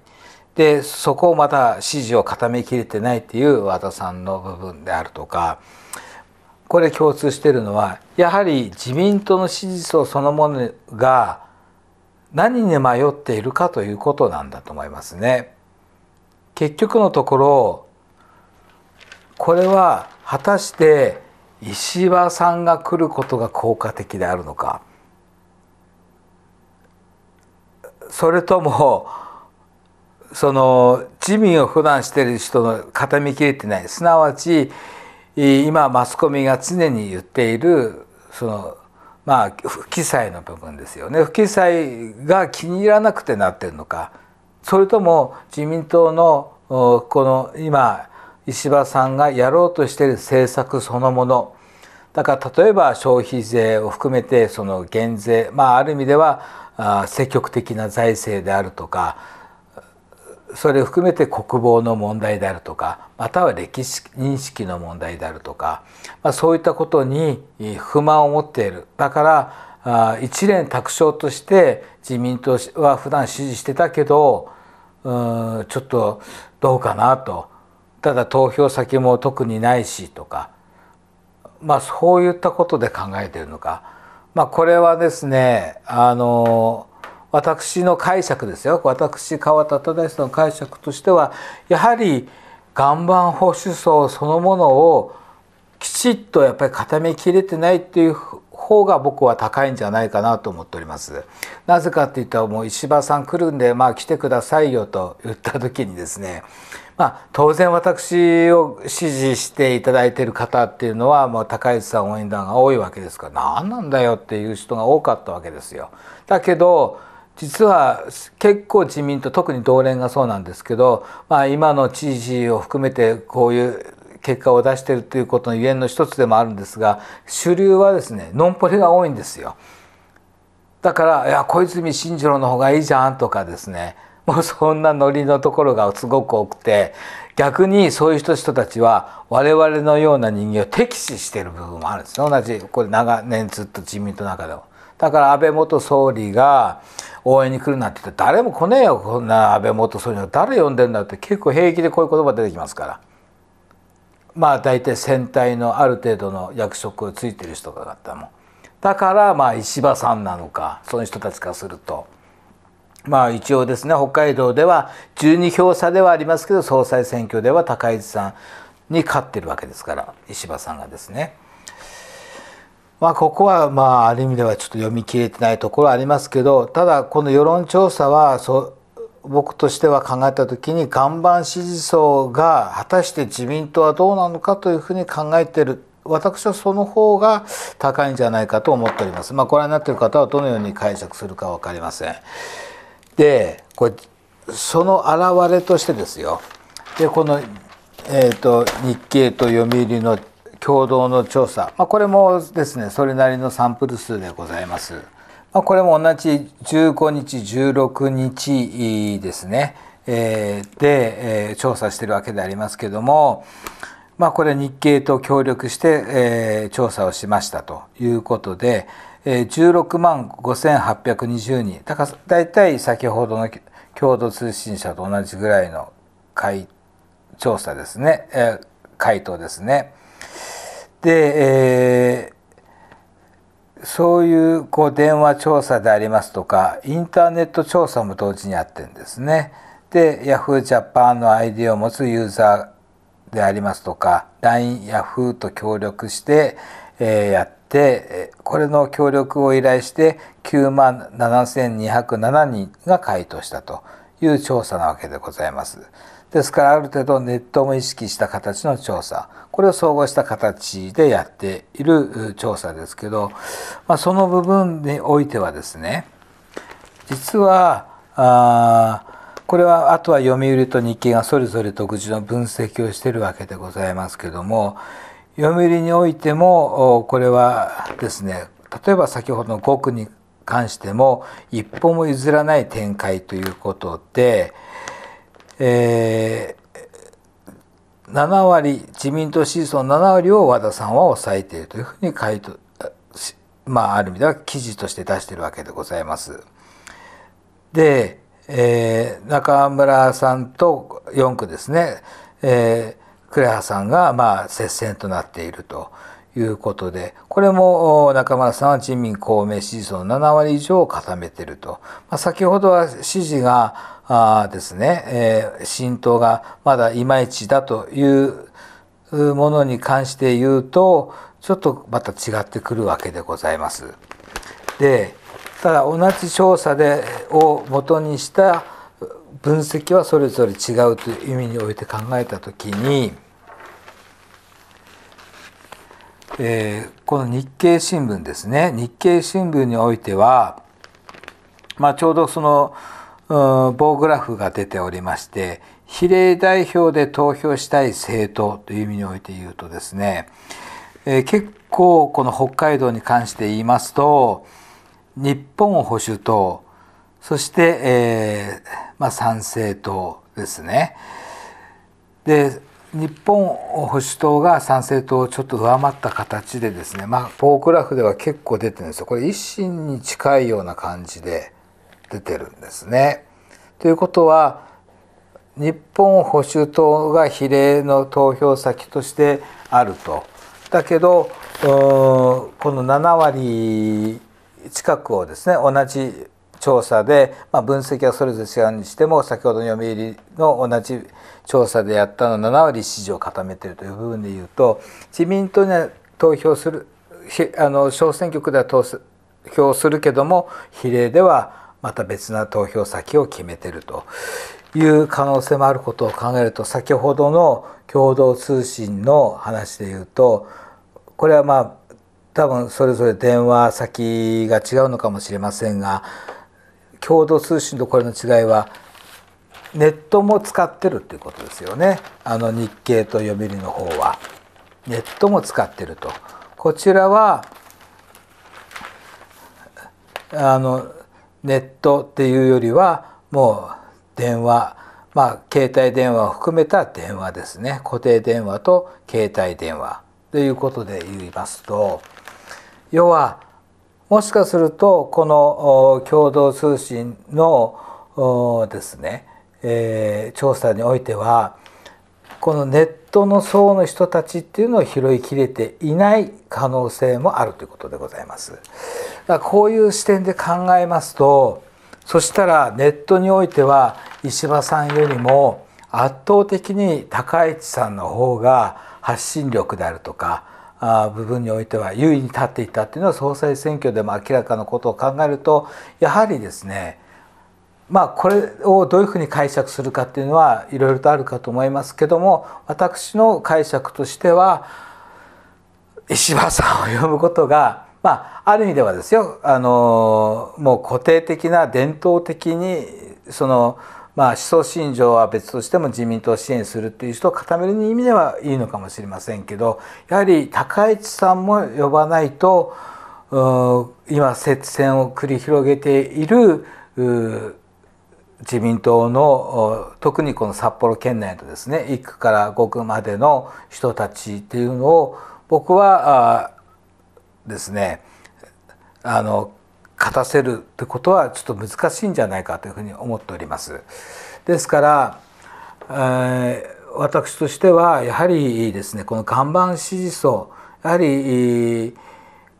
でそこをまた支持を固めきれてないっていう和田さんの部分であるとかこれ共通しているのはやはり自民党の支持層そのものが何に迷っているかということなんだと思いますね。結局のところこれは果たして石破さんが来ることが効果的であるのかそれともその自民を普段している人の固めきれてないすなわち今マスコミが常に言っているそのまあ不記載の部分ですよね不記載が気に入らなくてなってるのかそれとも自民党のこの今石破さんがやろうとしている政策そのものだから例えば消費税を含めてその減税まあある意味では積極的な財政であるとかそれを含めて国防の問題であるとかまたは歴史認識の問題であるとか、まあ、そういったことに不満を持っているだから一連卓生として自民党は普段支持してたけどちょっとどうかなと。ただ投票先も特にないしとか、まあ、そういったことで考えているのか、まあ、これはですねあの私の解釈ですよ私川田忠さんの解釈としてはやはり岩盤保守層そのものをきちっとやっぱり固めきれてないっていう方が僕は高いんじゃないかなと思っております。なぜかっていうともう石破さん来るんでまあ来てくださいよと言った時にですねまあ、当然私を支持していただいている方っていうのは、もう高市さん応援団が多いわけですから何なんだよっていう人が多かったわけですよ。だけど実は結構自民党特に同連がそうなんですけど、まあ、今の知事を含めてこういう結果を出しているということのゆえんの一つでもあるんですが主流はですねノンポリが多いんですよ。だから「いや小泉進次郎の方がいいじゃん」とかですねもうそんなノリのところがすごく多くて逆にそういう人人たちは我々のような人間を敵視してる部分もあるんですね同じこれ長年ずっと自民党の中でも。だから安倍元総理が応援に来るなんて言って誰も来ねえよこんな安倍元総理の誰呼んでんだって結構平気でこういう言葉出てきますからまあ大体戦隊のある程度の役職をついてる人だったもんだからまあ石破さんなのかその人たちからするとまあ一応ですね、北海道では12票差ではありますけど、総裁選挙では高市さんに勝ってるわけですから、石破さんがですね。まあ、ここはまあある意味ではちょっと読み切れてないところはありますけどただこの世論調査はそ僕としては考えた時に岩盤支持層が果たして自民党はどうなのかというふうに考えてる私はその方が高いんじゃないかと思っております。まあ、ご覧になっている方はどのように解釈するか分かりません。でこれその表れとしてですよでこの、えーと、日経と読売の共同の調査、まあ、これもですねそれなりのサンプル数でございます。まあ、これも同じ15日16日ですね、えー、で、えー、調査してるわけでありますけども、まあ、これ日経と協力して、えー、調査をしましたということで、16万5820人大体先ほどの共同通信社と同じぐらいの回調査ですね、えー、回答ですね。で、えー、そういうこう電話調査でありますとかインターネット調査も同時にやってるんですね。で YahooJapan の ID を持つユーザーでありますとか LINEYahoo と協力して、えー、やっててこれの協力を依頼して9万7207人が回答したという調査なわけでございます。ですからある程度ネットも意識した形の調査これを総合した形でやっている調査ですけど、まあ、その部分においてはですね実はあこれはあとは読売と日経がそれぞれ独自の分析をしているわけでございますけども読売においてもこれはですね例えば先ほどの5区に関しても一歩も譲らない展開ということで、えー、7割自民党支持の7割を和田さんは抑えているというふうに回答まあある意味では記事として出しているわけでございます。で、えー、中村さんと4区ですね、えー呉羽さんがまあ接戦となっているということでこれも中村さんは自民公明支持層の7割以上を固めていると、まあ、先ほどは支持があですね、えー、浸透がまだいまいちだというものに関して言うとちょっとまた違ってくるわけでございます。でただ同じ調査でを元にした分析はそれぞれ違うという意味において考えた時に、えー、この日経新聞ですね日経新聞においては、まあ、ちょうどその、うん、棒グラフが出ておりまして比例代表で投票したい政党という意味において言うとですね、えー、結構この北海道に関して言いますと日本保守党そして、えーまあ、参政党ですね。で日本保守党が参政党をちょっと上回った形でですね、まあ、ポークラフでは結構出てるんですよこれ維新に近いような感じで出てるんですね。ということは日本保守党が比例の投票先としてあると。だけどこの7割近くをですね同じ調査で、まあ、分析はそれぞれ違うにしても先ほどの読売の同じ調査でやったの7割支持を固めているという部分でいうと自民党には投票するあの小選挙区では投票するけども比例ではまた別な投票先を決めているという可能性もあることを考えると先ほどの共同通信の話でいうとこれはまあ多分それぞれ電話先が違うのかもしれませんが共同通信とこれの違いはネットも使ってるっていうことですよねあの日経と読売の方はネットも使ってるとこちらはあのネットっていうよりはもう電話まあ携帯電話を含めた電話ですね固定電話と携帯電話ということで言いますと要はもしかするとこの共同通信のですね、えー、調査においてはこのネットの層の人たちっていうのを拾いきれていない可能性もあるということでございます。だこういう視点で考えますとそしたらネットにおいては石破さんよりも圧倒的に高市さんの方が発信力であるとか部分においては優位に立っていたというのは総裁選挙でも明らかなことを考えるとやはりですねまあこれをどういうふうに解釈するかっていうのはいろいろとあるかと思いますけども私の解釈としては石破さんを呼ぶことがまあ、ある意味ではですよあのもう固定的な伝統的にそのまあ、思想信条は別としても自民党を支援するっていう人を固める意味ではいいのかもしれませんけどやはり高市さんも呼ばないと今接戦を繰り広げている自民党の特にこの札幌県内のですね1区から5区までの人たちっていうのを僕はですねあの勝たせるってことはちょっと難しいんじゃないかというふうに思っております。ですから、えー、私としてはやはりですねこの岩盤支持層やはり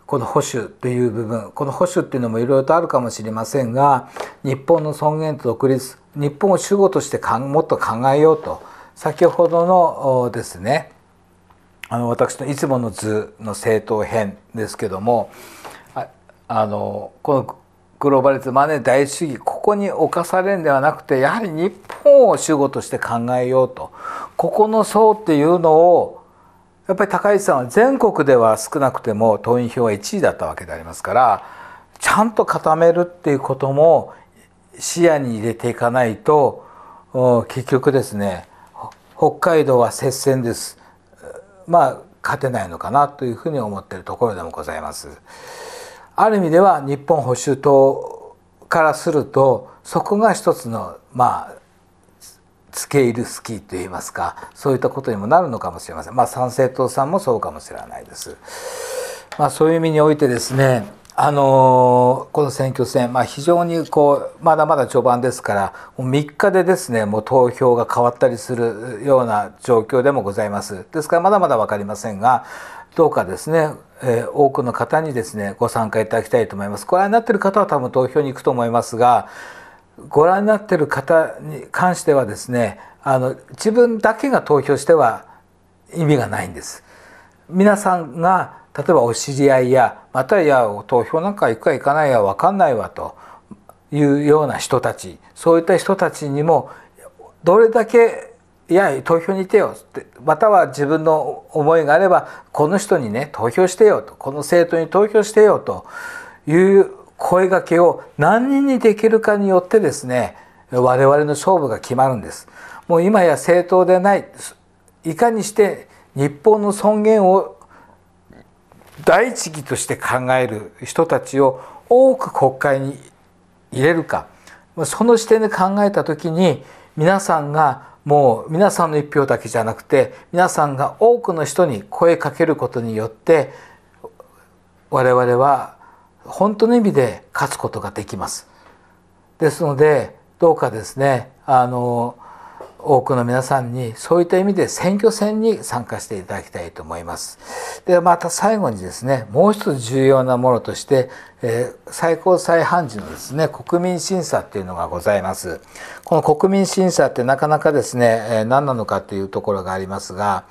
この保守という部分この保守っていうのもいろいろとあるかもしれませんが日本の尊厳と独立日本を主語としてもっと考えようと先ほどのですねあの私のいつもの図の正当編ですけどもあのこのグローバリズムマネー大主義ここに侵されるんではなくてやはり日本を主語として考えようとここの層っていうのをやっぱり高市さんは全国では少なくても党員票は1位だったわけでありますからちゃんと固めるっていうことも視野に入れていかないと結局ですね北海道は接戦ですまあ勝てないのかなというふうに思っているところでもございます。ある意味では日本保守党からするとそこが一つのまあスけーるスキーといいますかそういったことにもなるのかもしれませんまあ参政党さんもそうかもしれないです。まあ、そういう意味においてですねあのこの選挙戦、まあ、非常にこうまだまだ序盤ですから3日でですねもう投票が変わったりするような状況でもございますですからまだまだ分かりませんがどうかですねえー、多くの方にですねご参加いただきたいと思います。ご覧になっている方は多分投票に行くと思いますがご覧になっている方に関してはですねあの自分だけが投票しては意味がないんです。皆さんが例えばお知り合いやまたいや投票なんか行くか行かないや分かんないわというような人たちそういった人たちにもどれだけいや投票に行ってよまたは自分の思いがあればこの人にね投票してよとこの政党に投票してよという声掛けを何人にできるかによってですね我々の勝負が決まるんです。もう今や政党でないいかにして日本の尊厳を第一義として考える人たちを多く国会に入れるかその視点で考えたときに皆さんがもう皆さんの一票だけじゃなくて皆さんが多くの人に声かけることによって我々は本当の意味で勝つことができます。ですのでどうかですねあの多くの皆さんにそういった意味で選挙戦に参加していただきたいと思います。ではまた最後にですねもう一つ重要なものとして、えー、最高裁判事のですね国民審査っていうのがございます。この国民審査ってなかなかですね、えー、何なのかというところがありますが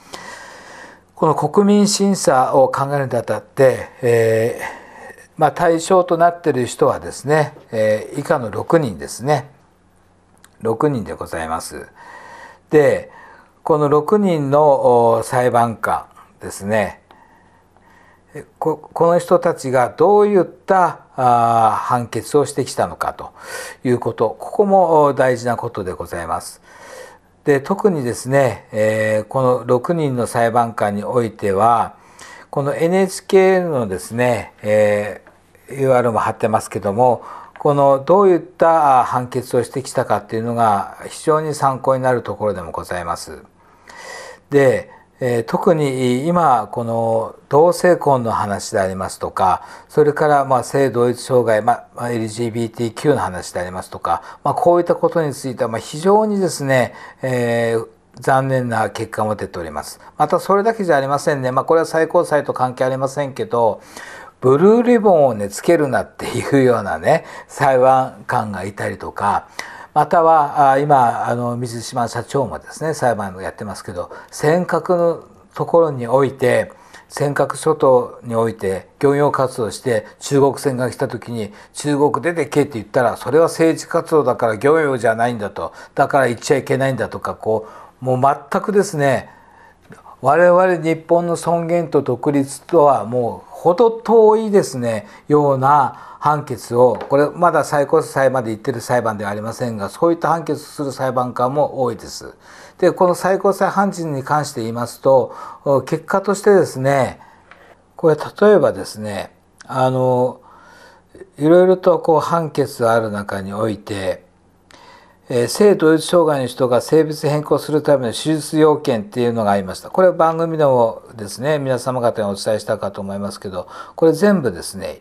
この国民審査を考えるにあたって、えー、まあ、対象となっている人はですね、え以下の6人ですね6人でございます。でこの6人の裁判官ですねこの人たちがどういった判決をしてきたのかということここも大事なことでございます。で特にですね、えこの6人の裁判官においてはこの NHK のですね、えー、URL も貼ってますけどもこのどういった判決をしてきたかっていうのが非常に参考になるところでもございます。で特に今この同性婚の話でありますとかそれからま性同一障害、ま LGBTQ の話でありますとか、まこういったことについてはま非常にですね、えー残念な結果も出ております。またそれだけじゃありませんね。まあこれは最高裁と関係ありませんけど、ブルーリボンをね、つけるなっていうようなね、裁判官がいたりとか、または今あの水島社長もですね裁判をやってますけど尖閣のところにおいて尖閣諸島において漁業活動して中国船が来た時に中国出てけって言ったらそれは政治活動だから漁業じゃないんだとだから行っちゃいけないんだとかこうもう全くですね我々日本の尊厳と独立とはもう程遠いですねような判決をこれまだ最高裁まで行ってる裁判ではありませんがそういった判決する裁判官も多いです。でこの最高裁判事に関して言いますと結果としてですねこれ例えばですねあのいろいろとこう判決ある中においてえー、性同一障害の人が性別変更するための手術要件っていうのがありました。これは番組でもですね、皆様方にお伝えしたかと思いますけど、これ全部ですね、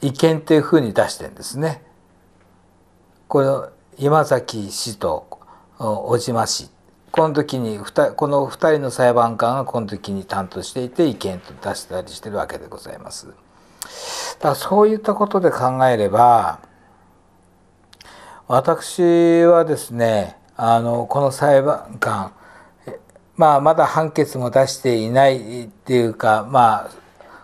違憲っていうふうに出してんですね。この今崎氏と小島氏。この時にこの2人の裁判官がこの時に担当していて意見と出したりしてるわけでございます。だからそういったことで考えれば私はですねあのこの裁判官、まあ、まだ判決も出していないっていうか、まあ、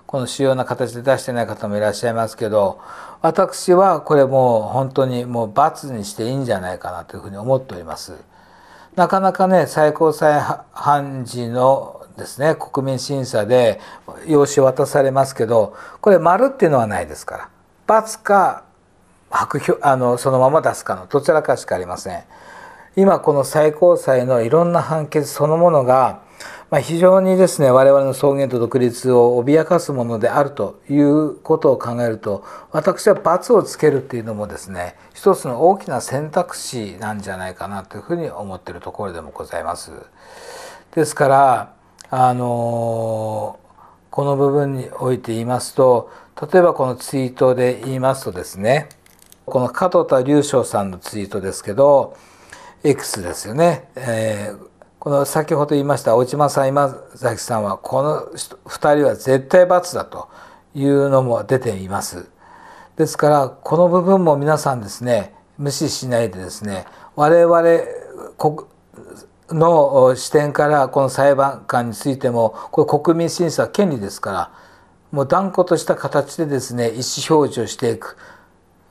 この主要な形で出してない方もいらっしゃいますけど私はこれもう本当にもう罰にしていいんじゃないかなというふうに思っております。なかなかね最高裁判事のですね国民審査で用紙渡されますけどこれ丸っていうのはないですから罰か白あのそのまま出すかのどちらかしかありません。今この最高裁のいろんな判決そのものが、まあ、非常にですね我々の尊厳と独立を脅かすものであるということを考えると私は罰をつけるっていうのもですね一つの大きな選択肢なんじゃないかなというふうに思ってるところでもございます。ですからあのこの部分において言いますと例えばこのツイートで言いますとですねこの加藤田隆翔さんのツイートですけど X ですよね、えー、この先ほど言いました大島さん今崎さんはこの2人は絶対罰だというのも出ています。ですからこの部分も皆さんですね無視しないでですね我々の視点からこの裁判官についてもこれ国民審査権利ですからもう断固とした形でですね意思表示をしていく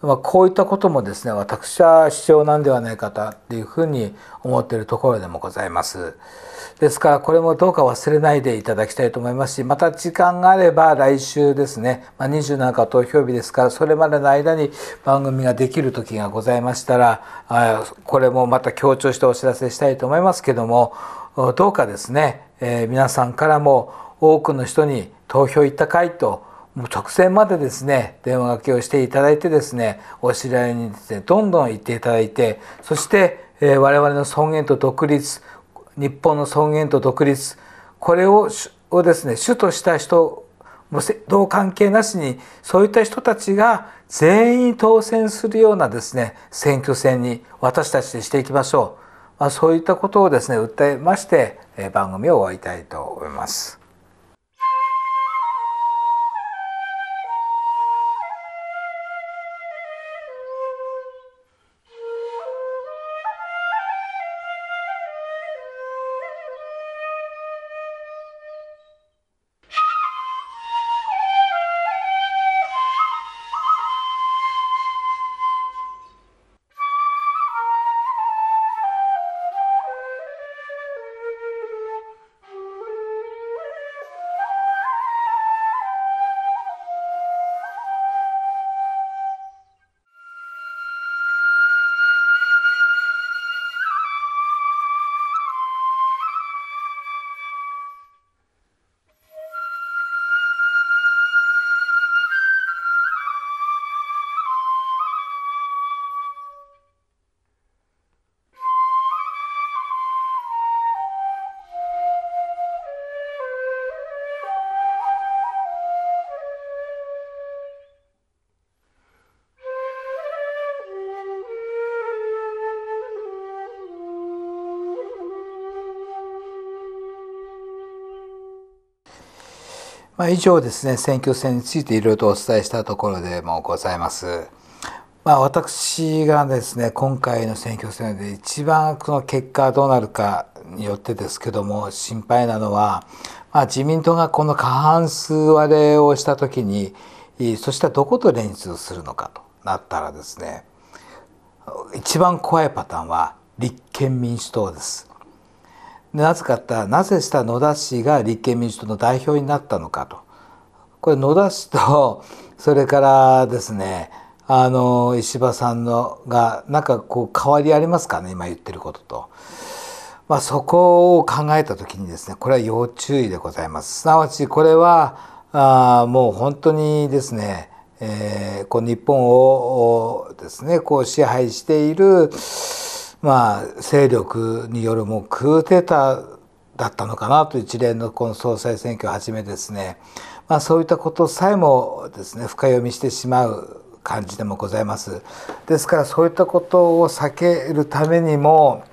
まあ、こういったこともですね私は必要なんではないかとっていうふうに思っているところでもございます。ですからこれもどうか忘れないでいただきたいと思いますしまた時間があれば来週ですね、まあ、27日投票日ですからそれまでの間に番組ができる時がございましたらこれもまた強調してお知らせしたいと思いますけどもどうかですね、えー、皆さんからも多くの人に投票行ったかいともう直線までですね電話がけをしていただいてですねお知り合いにですねどんどん行っていただいてそして、えー、我々の尊厳と独立日本の尊厳と独立これををですね主とした人もう関係なしにそういった人たちが全員当選するようなですね選挙戦に私たちでしていきましょう、まあ、そういったことをですね訴えまして番組を終わりたいと思います。まあ、以上ですね、選挙戦についていろいろとお伝えしたところでもございます。まあ、私がですね、今回の選挙戦で一番この結果どうなるかによってですけども、心配なのは、まあ、自民党がこの過半数割れをした時に、そしてどこと連立するのかとなったらですね、一番怖いパターンは立憲民主党です。なぜかったなぜした野田氏が立憲民主党の代表になったのかとこれ野田氏とそれからですねあの石破さんのがなんかこう変わりありますかね今言ってることと。まあ、そこを考えた時にですねこれは要注意でございます。すなわちこれはあもう本当にですねえー、こう日本をですねこう支配しているまあ、勢力によるもうクーデターだったのかなと一連のこの総裁選挙をはじめですね、まあ、そういったことさえもですね深読みしてしまう感じでもございます。ですからそういったことを避けるためにも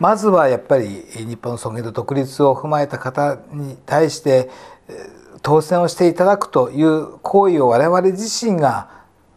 まずはやっぱり日本尊厳と独立を踏まえた方に対して当選をしていただくという行為を我々自身が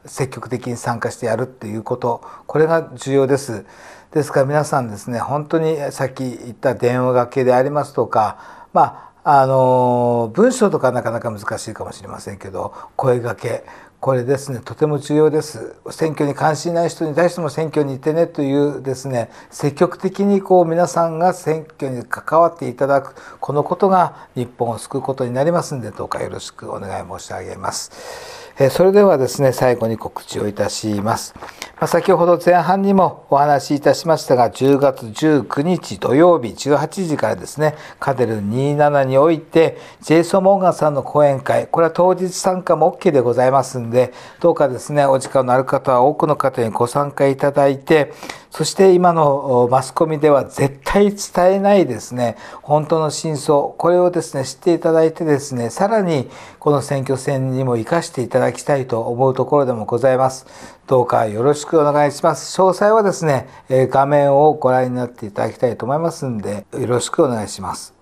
積極的に参加してやるっていうことこれが重要です。ですから皆さんですね本当にさっき言った電話がけでありますとかまああの文章とかなかなか難しいかもしれませんけど声がけこれですねとても重要です選挙に関心ない人に対しても選挙に行ってねというですね積極的にこう皆さんが選挙に関わっていただくこのことが日本を救うことになりますんでどうかよろしくお願い申し上げます。えそれではですね、最後に告知をいたします。ま先ほど前半にもお話しいたしましたが、10月19日土曜日18時からですね、カデル27において、ジェイソン・モーガンさんの講演会、これは当日参加も OK でございますんで、どうかですね、お時間のある方は多くの方にご参加いただいて、そして今のマスコミでは絶対伝えないですね本当の真相これをですね知っていただいてですねさらにこの選挙戦にも生かしていただきたいと思うところでもございますどうかよろしくお願いします詳細はですね画面をご覧になっていただきたいと思いますんでよろしくお願いします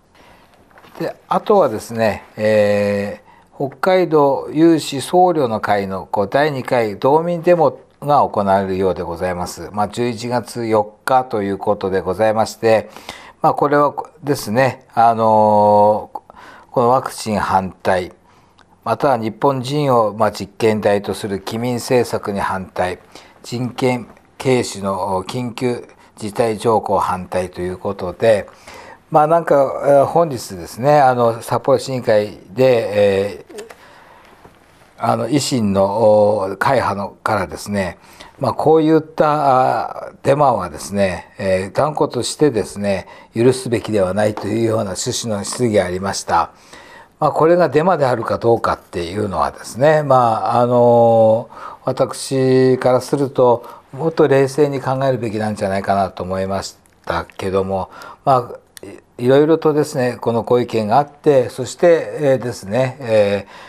であとはですね、えー、北海道有志僧侶の会のこう第2回道民デモが行われるようでございます。まあ、11月4日ということでございまして、まあ、これはですね、あのこのワクチン反対、または日本人をま実験台とする機民政策に反対、人権軽視の緊急事態条項反対ということで、まあ、なんか本日ですね、あの札幌市議会で、えーあの維新の会派のからですね、まあ、こういったデマはですね、えー、断固としてですね許すべきではないというような趣旨の質疑がありました。まあ、これがデマであるかどうかっていうのはですね、まあ、あの私からするともっと冷静に考えるべきなんじゃないかなと思いましたけども、まあ、いろいろとですねこのご意見があってそして、えー、ですね、えー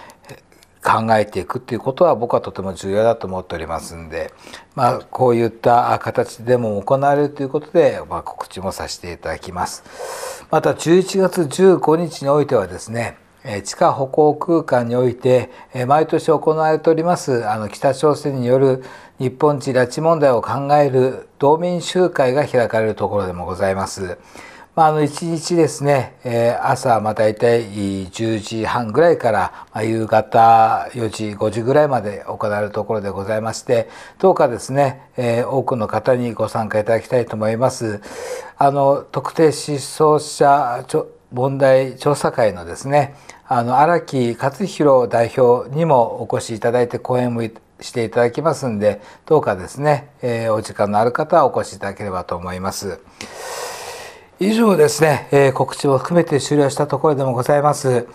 考えていくっていうことは僕はとても重要だと思っておりますんで、まあ、こういった形でも行われるということで、まあ、告知もさせていただきます。また11月15日においてはですね地下歩行空間において毎年行われておりますあの北朝鮮による日本人拉致問題を考える道民集会が開かれるところでもございます。まあ、あの1日ですね、えー、朝、まあ、大体10時半ぐらいから、まあ、夕方4時5時ぐらいまで行われるところでございましてどうかですね、えー、多くの方にご参加いただきたいと思います。あの特定失踪者問題調査会のですねあの荒木勝弘代表にもお越しいただいて講演もしていただきますんでどうかですね、えー、お時間のある方はお越しいただければと思います。以上ですね、えー、告知を含めて終了したところでもございます。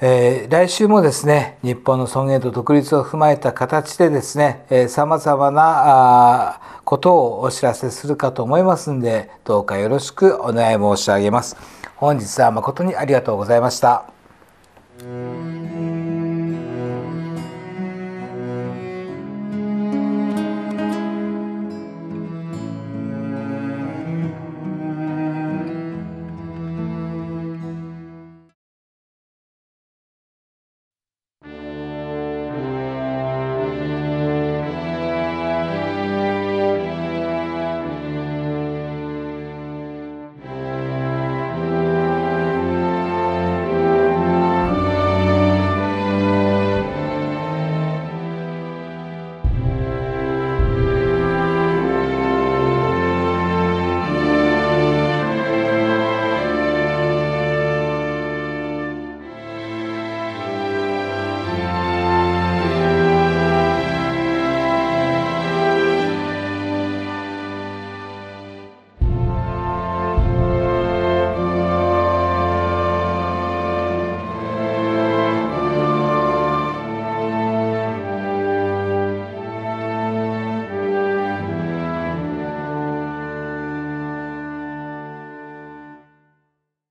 えー、来週もですね、日本の尊厳と独立を踏まえた形でですね、えー、様々なことをお知らせするかと思いますんで、どうかよろしくお願い申し上げます。本日は誠にありがとうございました。